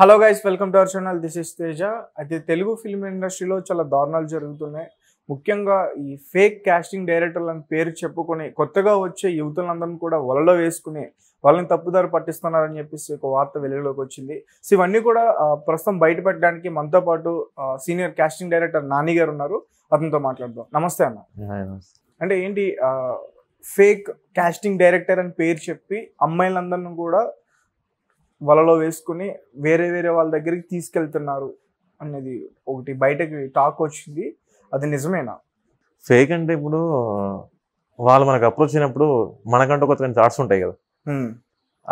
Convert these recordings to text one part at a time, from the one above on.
Hello guys welcome to our channel this is Teja అయితే Telugu film ఇండస్ట్రీలో చాలా దారుణాలు జరుగుతున్నాయి ముఖ్యంగా ఈ ఫేక్ కాస్టింగ్ అని పేరు చెప్పుకొని కొత్తగా వచ్చే యువతులందరినీ కూడా వలలో వేసుకుని వాళ్ళని తప్పుదారు పట్టిస్తున్నారని చెప్పేసి ఒక వార్త వెలుగులోకి వచ్చింది సో ఇవన్నీ కూడా ప్రస్తుతం బయట పెట్టడానికి మనతో పాటు సీనియర్ క్యాస్టింగ్ డైరెక్టర్ నాని గారు ఉన్నారు అతనితో మాట్లాడదాం నమస్తే అన్న అంటే ఏంటి ఫేక్ క్యాస్టింగ్ డైరెక్టర్ అని పేరు చెప్పి అమ్మాయిలందరినీ కూడా వలలో వేసుకుని వేరే వేరే వాళ్ళ దగ్గరికి తీసుకెళ్తున్నారు అనేది ఒకటి బయటకి టాక్ వచ్చింది అది నిజమేనా ఫేక్ అంటే ఇప్పుడు వాళ్ళు మనకు అప్రోచ్ అయినప్పుడు మనకంటూ కొత్త థాట్స్ ఉంటాయి కదా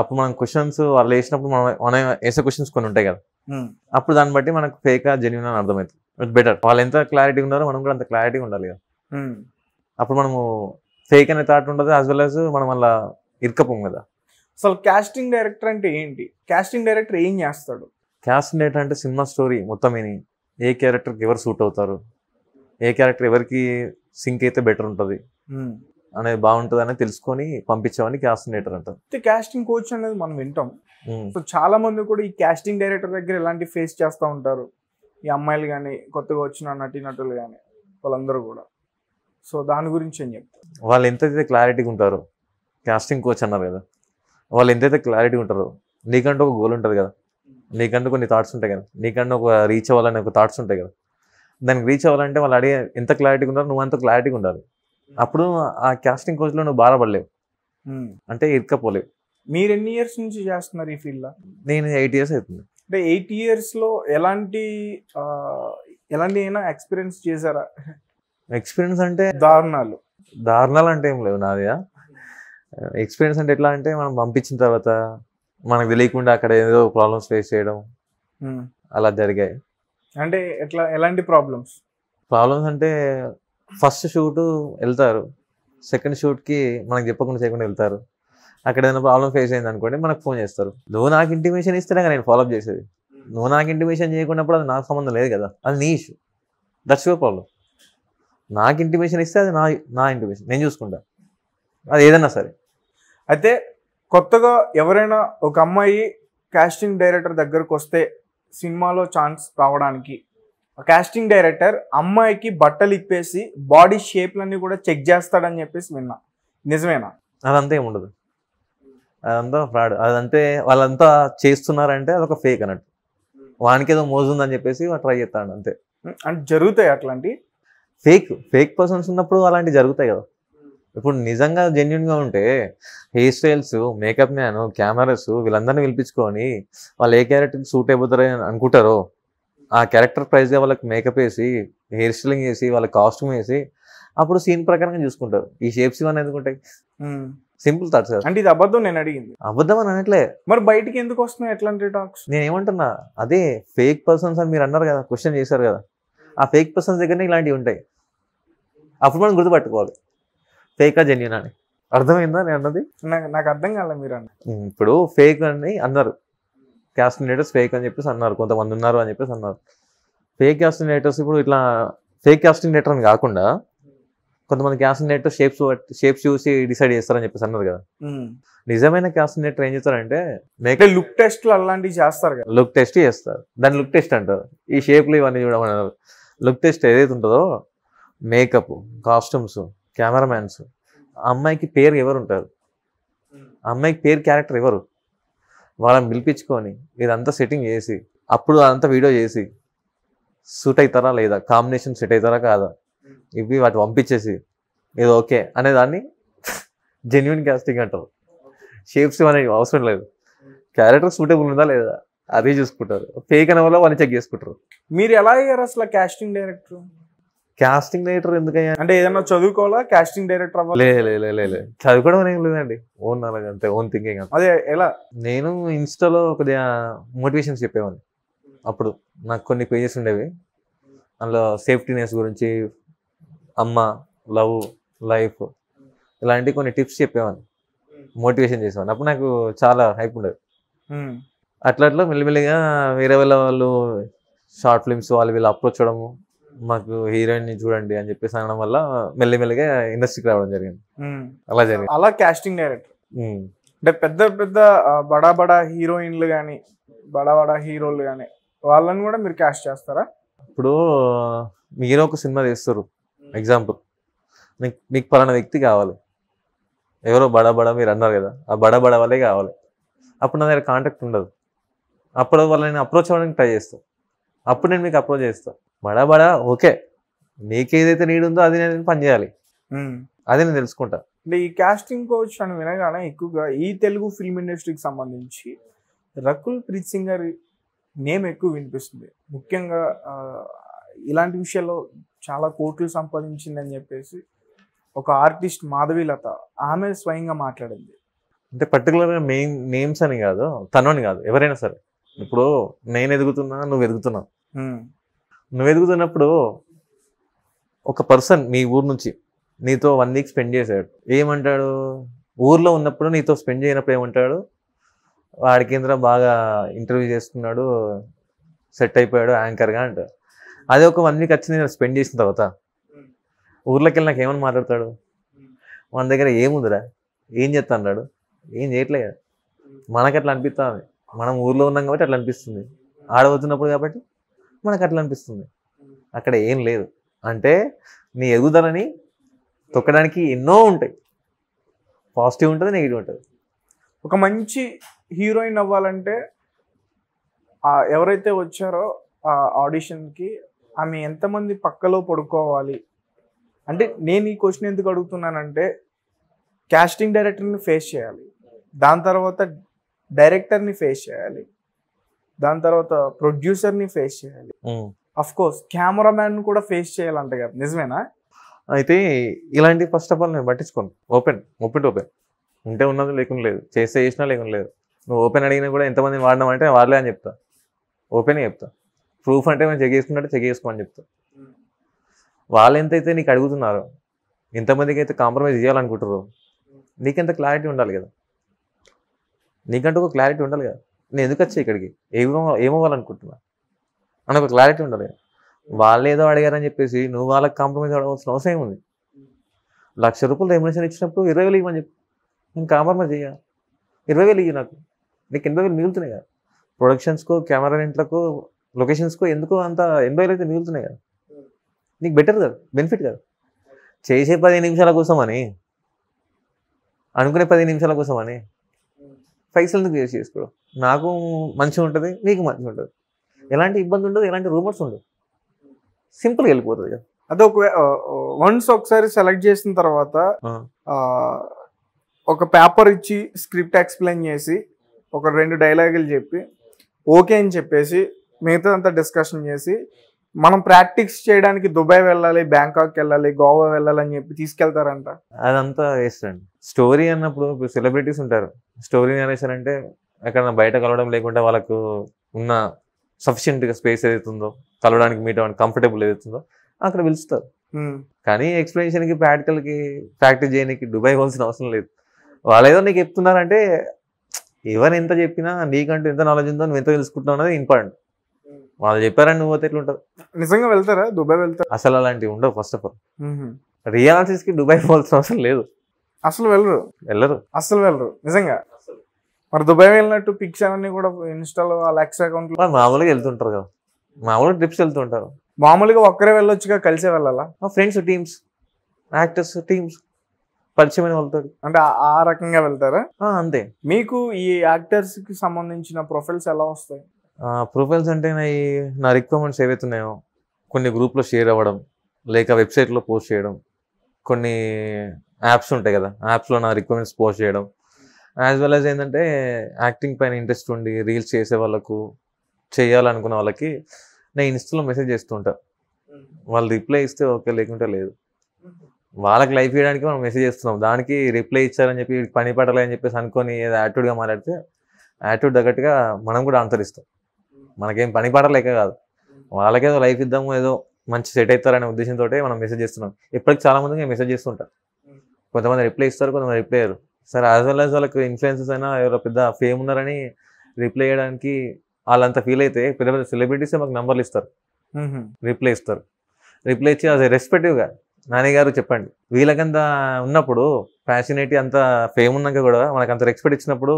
అప్పుడు మనం క్వశ్చన్స్ వాళ్ళు వేసినప్పుడు మనం మనం వేసే క్వశ్చన్స్ కొన్ని ఉంటాయి కదా అప్పుడు దాన్ని బట్టి మనకు ఫేక్ జెన్యున్ అని అర్థమవుతుంది బెటర్ వాళ్ళు ఎంత క్లారిటీ ఉన్నారో మనం కూడా అంత క్లారిటీ ఉండాలి కదా అప్పుడు మనము ఫేక్ అనే థాట్ ఉండదు యాజ్ వెల్ యాజ్ మనం అలా ఇరుకపోం కదా అసలు క్యాస్టింగ్ డైరెక్టర్ అంటే ఏంటి క్యాస్టింగ్ డైరెక్టర్ ఏం చేస్తాడు క్యాస్టింగ్ డైరెక్టర్ అంటే సినిమా స్టోరీ మొత్తం ఏ క్యారెక్టర్కి ఎవరు సూట్ అవుతారు ఏ క్యారెక్టర్ ఎవరికి సింక్ అయితే బెటర్ ఉంటుంది hmm. అనేది బాగుంటుంది అనేది తెలుసుకొని పంపించామని క్యాస్టింగ్ డైరెక్టర్ అంటారు క్యాస్టింగ్ కోచ్ అనేది మనం వింటాం సో hmm. చాలా మంది కూడా ఈ క్యాస్టింగ్ డైరెక్టర్ దగ్గర ఎలాంటి ఫేస్ చేస్తూ ఉంటారు ఈ అమ్మాయిలు కానీ కొత్తగా వచ్చిన నటీనటులు కానీ వాళ్ళందరూ కూడా సో దాని గురించి ఏం చెప్తారు వాళ్ళు ఎంత క్లారిటీగా ఉంటారు క్యాస్టింగ్ కోచ్ అన్నారు కదా వాళ్ళు ఎంతైతే క్లారిటీ ఉంటారో నీకంటూ ఒక గోల్ ఉంటుంది కదా నీకంటూ కొన్ని థాట్స్ ఉంటాయి కదా నీకంటూ ఒక రీచ్ అవ్వాలని ఒక థాట్స్ ఉంటాయి కదా దానికి రీచ్ అవ్వాలంటే వాళ్ళు అడిగే ఎంత క్లారిటీగా ఉండాలి నువ్వు అంత క్లారిటీగా ఉండాలి అప్పుడు ఆ క్యాస్టింగ్ కోచ్లో నువ్వు బాధపడలేవు అంటే ఇరకపోలేవు మీరు ఎన్ని ఇయర్స్ నుంచి చేస్తున్నారు ఈ ఫీల్డ్లో నేను ఎయిట్ ఇయర్స్ అవుతుంది అంటే ఎయిట్ ఇయర్స్లో ఎలాంటి ఎలాంటి అయినా ఎక్స్పీరియన్స్ చేశారా ఎక్స్పీరియన్స్ అంటే దారుణాలు దారుణాలు అంటే ఏం లేవు నాదిగా ఎక్స్పీరియన్స్ అంటే ఎట్లా అంటే మనం పంపించిన తర్వాత మనకు తెలియకుండా అక్కడ ఏదో ప్రాబ్లమ్స్ ఫేస్ చేయడం hmm. అలా జరిగాయి అంటే ఎట్లా ఎలాంటి ప్రాబ్లమ్స్ ప్రాబ్లమ్స్ అంటే ఫస్ట్ షూట్ వెళ్తారు సెకండ్ షూట్కి మనకు చెప్పకుండా చేయకుండా వెళ్తారు అక్కడ ఏదైనా ప్రాబ్లం ఫేస్ అయింది అనుకోండి మనకు ఫోన్ చేస్తారు నువ్వు నాకు ఇంటిమేషన్ ఇస్తేనే నేను ఫాలోఅప్ చేసేది నువ్వు నాకు ఇంటిమేషన్ చేయకున్నప్పుడు అది నాకు సంబంధం లేదు కదా అది నీ ఇష్యూ దట్స్ యువర్ ప్రాబ్లం నాకు ఇంటిమేషన్ ఇస్తే అది నా నా ఇంటిమేషన్ నేను చూసుకుంటా అది ఏదన్నా సరే అయితే కొత్తగా ఎవరైనా ఒక అమ్మాయి కాస్టింగ్ డైరెక్టర్ దగ్గరకు వస్తే సినిమాలో ఛాన్స్ రావడానికి కాస్టింగ్ డైరెక్టర్ అమ్మాయికి బట్టలు ఇప్పేసి బాడీ షేప్లన్నీ కూడా చెక్ చేస్తాడని చెప్పేసి విన్నా నిజమేనా అదంతా ఏమి ఉండదు అదంతా ఫ్రాడ్ అదంటే వాళ్ళంతా చేస్తున్నారంటే అదొక ఫేక్ అన్నట్టు వానికి ఏదో మోజుందని చెప్పేసి ట్రై చేస్తాడు అంతే అంటే జరుగుతాయి అట్లాంటి ఫేక్ ఫేక్ పర్సన్స్ ఉన్నప్పుడు అలాంటివి జరుగుతాయి కదా ఇప్పుడు నిజంగా జెన్యున్గా ఉంటే hair styles makeup man cameras వీళ్ళందరినీ పిలిపించుకొని వాళ్ళు ఏ క్యారెక్టర్కి సూట్ అయిపోతారో అనుకుంటారో ఆ క్యారెక్టర్ ప్రైజ్గా వాళ్ళకి మేకప్ వేసి హెయిర్ స్టైలింగ్ వేసి వాళ్ళ కాస్ట్యూమ్ వేసి అప్పుడు సీన్ ప్రకారంగా చూసుకుంటారు ఈ షేప్స్ ఇవన్నీ ఎందుకు ఉంటాయి సింపుల్ థాట్ సార్ అంటే ఇది అబద్ధం నేను అడిగింది అబద్ధం అని అనట్లే మరి బయటికి ఎందుకు వస్తున్నాయి ఎట్లాంటి టాక్స్ నేను ఏమంటున్నా అదే ఫేక్ పర్సన్స్ అని మీరు అన్నారు కదా క్వశ్చన్ చేశారు కదా ఆ ఫేక్ పర్సన్స్ దగ్గరనే ఇలాంటివి ఉంటాయి అప్పుడు మనం గుర్తుపట్టుకోవాలి ఫేకా జెన్యున్ అని అర్థమైందా నేను అన్నది నాకు అర్థం కాలేదు మీరు అన్న ఇప్పుడు ఫేక్ అని అన్నారు క్యాస్టినేటర్స్ ఫేక్ అని చెప్పేసి అన్నారు కొంతమంది ఉన్నారు అని చెప్పేసి అన్నారు ఫేక్ క్యాస్టినేటర్స్ ఇప్పుడు ఇట్లా ఫేక్ క్యాస్టినేటర్ అని కాకుండా కొంతమంది క్యాస్టినేటర్ షేప్స్ షేప్స్ చూసి డిసైడ్ చేస్తారని చెప్పేసి అన్నారు కదా నిజమైన క్యాస్టినేటర్ ఏం చేస్తారంటే మేకప్ లుక్ టెస్ట్ అలాంటివి చేస్తారు కదా లుక్ టెస్ట్ చేస్తారు దాని లుక్ టెస్ట్ అంటారు ఈ షేప్లు ఇవన్నీ చూడమన్నారు లుక్ టెస్ట్ ఏదైతే ఉంటుందో మేకప్ కాస్ట్యూమ్స్ కెమెరామ్యాన్స్ అమ్మాయికి పేరు ఎవరు ఉంటారు అమ్మాయికి పేరు క్యారెక్టర్ ఎవరు వాళ్ళని పిలిపించుకొని ఇదంతా సెట్టింగ్ చేసి అప్పుడు అదంతా వీడియో చేసి సూట్ అవుతారా లేదా కాంబినేషన్ సెట్ అవుతారా కాదా ఇవి వాటి పంపించేసి ఇది ఓకే అనే దాన్ని జెన్యున్ క్యాస్టింగ్ అంటారు షేప్స్ అనేవి అవసరం లేదు క్యారెక్టర్ సూటబుల్ ఉందా లేదా అదే చూసుకుంటారు ఫేక్ అనే వాళ్ళు వాళ్ళని చెక్ చేసుకుంటారు మీరు ఎలా అయ్యారు అసలు క్యాస్టింగ్ డైరెక్టర్ కాస్టింగ్ డైరెక్టర్ ఎందుకయ్యా అంటే ఏదైనా చదువుకోవాలా కాస్టింగ్ డైరెక్టర్ అవ్వాలి చదువుకోవడం ఏం లేదండి ఓన్ అలాగ అంతే ఓన్ థింకింగ్ అదే ఎలా నేను ఇన్స్టాలో కొద్దిగా మోటివేషన్స్ చెప్పేవాడిని అప్పుడు నాకు కొన్ని పేజెస్ ఉండేవి అందులో సేఫ్టీనెస్ గురించి అమ్మ లవ్ లైఫ్ ఇలాంటి కొన్ని టిప్స్ చెప్పేవాడిని మోటివేషన్ చేసేవాడిని అప్పుడు నాకు చాలా హైప్ ఉండేది అట్లా అట్లా మెల్లిమెల్లిగా వేరే వాళ్ళ వాళ్ళు షార్ట్ ఫిల్మ్స్ వాళ్ళు వీళ్ళు అప్రోచ్ చేయడము మాకు హీరోయిన్ ని చూడండి అని చెప్పేసి అనడం వల్ల మెల్లిమెల్లిగా ఇండస్ట్రీకి రావడం జరిగింది అలా జరిగింది అలా కాస్టింగ్ డైరెక్టర్ అంటే పెద్ద పెద్ద బడా బడా హీరోయిన్లు కానీ బడా బడా హీరోలు కానీ వాళ్ళని కూడా మీరు క్యాస్ట్ చేస్తారా ఇప్పుడు మీరు ఒక సినిమా తీస్తారు ఎగ్జాంపుల్ నీకు మీకు పలానా వ్యక్తి కావాలి ఎవరో బడా బడా మీరు అన్నారు కదా ఆ బడా బడా వాళ్ళే కావాలి అప్పుడు నా దగ్గర కాంటాక్ట్ ఉండదు అప్పుడు వాళ్ళని అప్రోచ్ అవ్వడానికి ట్రై చేస్తాను అప్పుడు నేను మీకు అప్రోచ్ చేస్తాను బడబడ ఓకే నీకేదైతే నీడు ఉందో అది నేను పనిచేయాలి అది నేను తెలుసుకుంటా అంటే ఈ కాస్టింగ్ కోచ్ అని వినగానే ఎక్కువగా ఈ తెలుగు ఫిల్మ్ ఇండస్ట్రీకి సంబంధించి రకుల్ ప్రీత్ సింగ్ గారి నేమ్ ఎక్కువ వినిపిస్తుంది ముఖ్యంగా ఇలాంటి విషయాల్లో చాలా కోట్లు సంపాదించిందని చెప్పేసి ఒక ఆర్టిస్ట్ లత ఆమె స్వయంగా మాట్లాడింది అంటే పర్టికులర్గా మెయిన్ నేమ్స్ అని కాదు తనని కాదు ఎవరైనా సరే ఇప్పుడు నేను ఎదుగుతున్నా నువ్వు ఎదుగుతున్నావు నువ్వు ఎదుగుతున్నప్పుడు ఒక పర్సన్ మీ ఊరు నుంచి నీతో వన్ వీక్ స్పెండ్ చేశాడు ఏమంటాడు ఊర్లో ఉన్నప్పుడు నీతో స్పెండ్ చేయనప్పుడు ఏమంటాడు కింద బాగా ఇంటర్వ్యూ చేసుకున్నాడు సెట్ అయిపోయాడు యాంకర్గా అంటాడు అదే ఒక వన్ వీక్ వచ్చింది నేను స్పెండ్ చేసిన తర్వాత ఊర్లోకి వెళ్ళి నాకు ఏమని మాట్లాడతాడు మన దగ్గర ఏముందిరా ఏం చేస్తా అన్నాడు ఏం చేయట్లేదు కదా అట్లా అనిపిస్తుంది మనం ఊర్లో ఉన్నాం కాబట్టి అట్లా అనిపిస్తుంది ఆడవుతున్నప్పుడు కాబట్టి మనకు అట్లా అనిపిస్తుంది అక్కడ ఏం లేదు అంటే నీ ఎదుగుదలని తొక్కడానికి ఎన్నో ఉంటాయి పాజిటివ్ ఉంటుంది నెగిటివ్ ఉంటుంది ఒక మంచి హీరోయిన్ అవ్వాలంటే ఎవరైతే వచ్చారో ఆ ఆడిషన్కి ఆమె ఎంతమంది పక్కలో పడుకోవాలి అంటే నేను ఈ క్వశ్చన్ ఎందుకు అడుగుతున్నానంటే క్యాస్టింగ్ డైరెక్టర్ని ఫేస్ చేయాలి దాని తర్వాత డైరెక్టర్ని ఫేస్ చేయాలి దాని తర్వాత ప్రొడ్యూసర్ ని ఫేస్ చేయాలి అఫ్ కోర్స్ కెమెరామ్యాన్ కూడా ఫేస్ చేయాలంట కదా నిజమేనా అయితే ఇలాంటి ఫస్ట్ ఆఫ్ ఆల్ నేను పట్టించుకోను ఓపెన్ ఓపెన్ ఓపెన్ ఉంటే ఉన్నది లేకుండా లేదు చేస్తే చేసినా లేకుండా లేదు నువ్వు ఓపెన్ అడిగినా కూడా ఎంతమంది వాడినాం అంటే వాడలే అని చెప్తా ఓపెన్ చెప్తా ప్రూఫ్ అంటే మేము చెక్ చేసుకున్నట్టు చెక్ చేసుకోమని చెప్తా వాళ్ళు ఎంతైతే నీకు అడుగుతున్నారు ఎంతమందికి అయితే కాంప్రమైజ్ నీకు నీకెంత క్లారిటీ ఉండాలి కదా నీకంటూ ఒక క్లారిటీ ఉండాలి కదా నేను ఎందుకు వచ్చాయి ఇక్కడికి ఏమో ఏమవ్వాలనుకుంటున్నా అని ఒక క్లారిటీ ఉండాలి వాళ్ళు ఏదో అడిగారని చెప్పేసి నువ్వు వాళ్ళకి కాంప్రమైజ్ అవ్వాల్సిన అవసరం ఉంది లక్ష రూపాయలు రెమ్యునేషన్ ఇచ్చినప్పుడు ఇరవై వేలు ఇవ్వమని చెప్పు నేను కాంప్రమైజ్ చేయ ఇరవై వేలు ఇవ్వు నాకు నీకు ఎనభై వేలు మిగులుతున్నాయి కదా ప్రొడక్షన్స్కు కెమెరా ఇంట్లకు లొకేషన్స్కు ఎందుకు అంత ఎనభై వేలు అయితే మిగులుతున్నాయి కదా నీకు బెటర్ కదా బెనిఫిట్ కదా చేసే పదిహేను నిమిషాల కోసమని అనుకునే పదిహేను నిమిషాల కోసమని పైసలు ఎందుకు చేసి చేసుకోవడం నాకు మంచిగా ఉంటుంది నీకు మంచిగా ఉంటుంది ఎలాంటి ఇబ్బంది ఉండదు ఎలాంటి రూమర్స్ ఉండదు సింపుల్గా వెళ్ళిపోతుంది కదా అదే ఒక వన్స్ ఒకసారి సెలెక్ట్ చేసిన తర్వాత ఒక పేపర్ ఇచ్చి స్క్రిప్ట్ ఎక్స్ప్లెయిన్ చేసి ఒక రెండు డైలాగులు చెప్పి ఓకే అని చెప్పేసి మిగతా అంతా డిస్కషన్ చేసి మనం ప్రాక్టీస్ చేయడానికి దుబాయ్ వెళ్ళాలి బ్యాంకాక్ వెళ్ళాలి గోవా వెళ్ళాలి అని చెప్పి తీసుకెళ్తారంట అదంతా వేస్టండి స్టోరీ అన్నప్పుడు సెలబ్రిటీస్ ఉంటారు స్టోరీ నేరేషన్ అంటే ఎక్కడ బయట కలవడం లేకుండా వాళ్ళకు ఉన్న సఫిషియెంట్గా స్పేస్ ఏదైతుందో కలవడానికి మీట్ అవ్వడానికి కంఫర్టబుల్ ఏదైతుందో అక్కడ పిలుస్తారు కానీ ఎక్స్ప్లెనేషన్కి ప్రాక్టికల్కి ప్రాక్టీస్ చేయడానికి దుబాయ్ పోవాల్సిన అవసరం లేదు వాళ్ళు ఏదో నీకు చెప్తున్నారంటే ఎవరు ఎంత చెప్పినా నీకంటూ ఎంత నాలెడ్జ్ ఉందో నువ్వు ఎంత తెలుసుకుంటున్నావు అనేది ఇంపార్టెంట్ వాళ్ళు చెప్పారని నువ్వు ఎట్లా ఎట్లుంటుంది నిజంగా వెళ్తారా దుబాయ్ వెళ్తారా అసలు అలాంటివి ఉండవు ఫస్ట్ ఆఫ్ ఆల్ రియాలిటీస్కి దుబాయ్ పోవాల్సిన అవసరం లేదు అసలు వెళ్ళరు వెళ్ళరు అసలు వెళ్ళరు నిజంగా మరి దుబాయ్ వెళ్ళినట్టు పిక్స్ అన్ని కూడా ఇన్స్టాల్ లెక్స్ అకౌంట్ మామూలుగా వెళ్తుంటారు కదా మామూలుగా ట్రిప్స్ వెళ్తుంటారు మామూలుగా ఒక్కరే వెళ్ళొచ్చుగా కలిసే వెళ్ళాలా ఫ్రెండ్స్ టీమ్స్ యాక్టర్స్ టీమ్స్ పరిచయమైన వాళ్ళతో అంటే ఆ రకంగా వెళ్తారా అంతే మీకు ఈ యాక్టర్స్ కి సంబంధించిన ప్రొఫైల్స్ ఎలా వస్తాయి ప్రొఫైల్స్ అంటే నా రిక్వైర్మెంట్స్ ఏవైతున్నాయో కొన్ని గ్రూప్లో షేర్ అవ్వడం లేక వెబ్సైట్లో పోస్ట్ చేయడం కొన్ని యాప్స్ ఉంటాయి కదా యాప్స్లో నా రిక్వైర్మెంట్స్ పోస్ట్ చేయడం యాజ్ వెల్ యాజ్ ఏంటంటే యాక్టింగ్ పైన ఇంట్రెస్ట్ ఉండి రీల్స్ చేసే వాళ్ళకు చేయాలనుకున్న వాళ్ళకి నేను ఇన్స్టాలో మెసేజ్ చేస్తుంటా వాళ్ళు రిప్లై ఇస్తే ఓకే లేకుంటే లేదు వాళ్ళకి లైఫ్ ఇవ్వడానికి మనం మెసేజ్ చేస్తున్నాం దానికి రిప్లై ఇచ్చారని చెప్పి పని పడాలని అని చెప్పేసి అనుకొని ఏదో యాటిట్యూడ్గా మాట్లాడితే యాటిట్యూడ్ తగ్గట్టుగా మనం కూడా ఆన్సర్ ఇస్తాం మనకేం పని పడలేక కాదు వాళ్ళకేదో లైఫ్ ఇద్దాము ఏదో మంచి సెట్ అవుతారనే ఉద్దేశంతో మనం మెసేజ్ చేస్తున్నాం ఇప్పటికి చాలా మందికి మెసేజ్ చేస్తుంటాను కొంతమంది రిప్లై ఇస్తారు కొంతమంది రిప్లై సార్ సరే యాజ్ వెల్ యాజ్ వాళ్ళకి ఇన్ఫ్లుయెన్సెస్ అయినా ఎవరో పెద్ద ఫేమ్ ఉన్నారని రిప్లై చేయడానికి వాళ్ళంతా ఫీల్ అయితే పెద్ద పెద్ద సెలబ్రిటీసే మాకు నెంబర్లు ఇస్తారు రిప్లై ఇస్తారు రిప్లై ఇచ్చి అది రెస్పెక్టివ్గా నాని గారు చెప్పండి వీళ్ళకంత ఉన్నప్పుడు ఫ్యాషనేటీ అంత ఫేమ్ ఉన్నాక కూడా మనకు అంత రెస్పెక్ట్ ఇచ్చినప్పుడు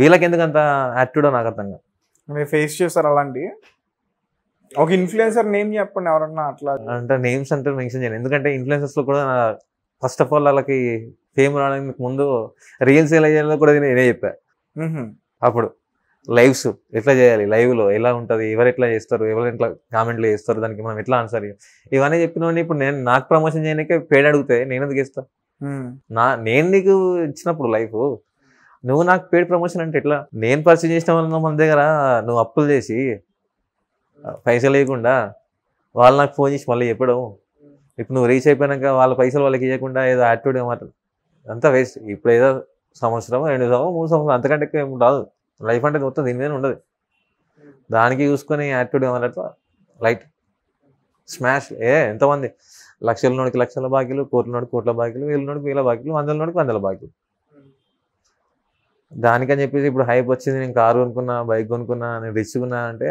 వీళ్ళకి ఎందుకు అంత యాటిట్యూడో నాకు అర్థంగా మీరు ఫేస్ చేస్తారు అలాంటి ఒక ఇన్ఫ్లుయెన్సర్ నేమ్ చెప్పండి ఎవరన్నా అట్లా అంటే నేమ్స్ అంటే మెన్షన్ చేయండి ఎందుకంటే ఇన్ఫ్లుయెన్సర్స్లో కూడా ఫస్ట్ ఆఫ్ ఆల్ వాళ్ళకి ఫేమ్ రావడానికి ముందు రీల్స్ ఎలా చేయాలో కూడా నేనే చెప్పా అప్పుడు లైవ్స్ ఎట్లా చేయాలి లైవ్లో ఎలా ఉంటుంది ఎవరు ఎట్లా చేస్తారు ఎవరు ఎట్లా కామెంట్లు చేస్తారు దానికి మనం ఎట్లా ఆన్సర్ ఇవన్నీ చెప్పిన ఇప్పుడు నేను నాకు ప్రమోషన్ చేయడానికి పేడ అడిగితే నేను ఎందుకు ఇస్తా నా నేను నీకు ఇచ్చినప్పుడు లైఫ్ నువ్వు నాకు పేడ్ ప్రమోషన్ అంటే ఎట్లా నేను పరిచయం చేసిన వల్ల మన దగ్గర నువ్వు అప్పులు చేసి పైసలు లేకుండా వాళ్ళు నాకు ఫోన్ చేసి మళ్ళీ చెప్పడం ఇప్పుడు నువ్వు రీచ్ అయిపోయినాక వాళ్ళ పైసలు వాళ్ళకి ఇవ్వకుండా ఏదో యాటిట్యూడ్ ఏమంటారు అంతా వేస్ట్ ఇప్పుడు ఏదో సంవత్సరం రెండు సంవత్సరం మూడు సంవత్సరం అంతకంటే ఎక్కువ ఏమి రాదు లైఫ్ అంటే మొత్తం దీని మీద ఉండదు దానికి చూసుకొని యాటిట్యూడ్ ఏమన్నట్టు లైట్ స్మాష్ ఏ ఎంతమంది లక్షల నోడికి లక్షల బాకీలు కోట్ల నోడికి కోట్ల బాకీలు వేల నోడికి వేల బాకీలు వందల నోడికి వందల బాకీలు దానికని చెప్పేసి ఇప్పుడు హైప్ వచ్చింది నేను కారు కొనుక్కున్నా బైక్ కొనుక్కున్నా నేను రిచ్ కొన్నా అంటే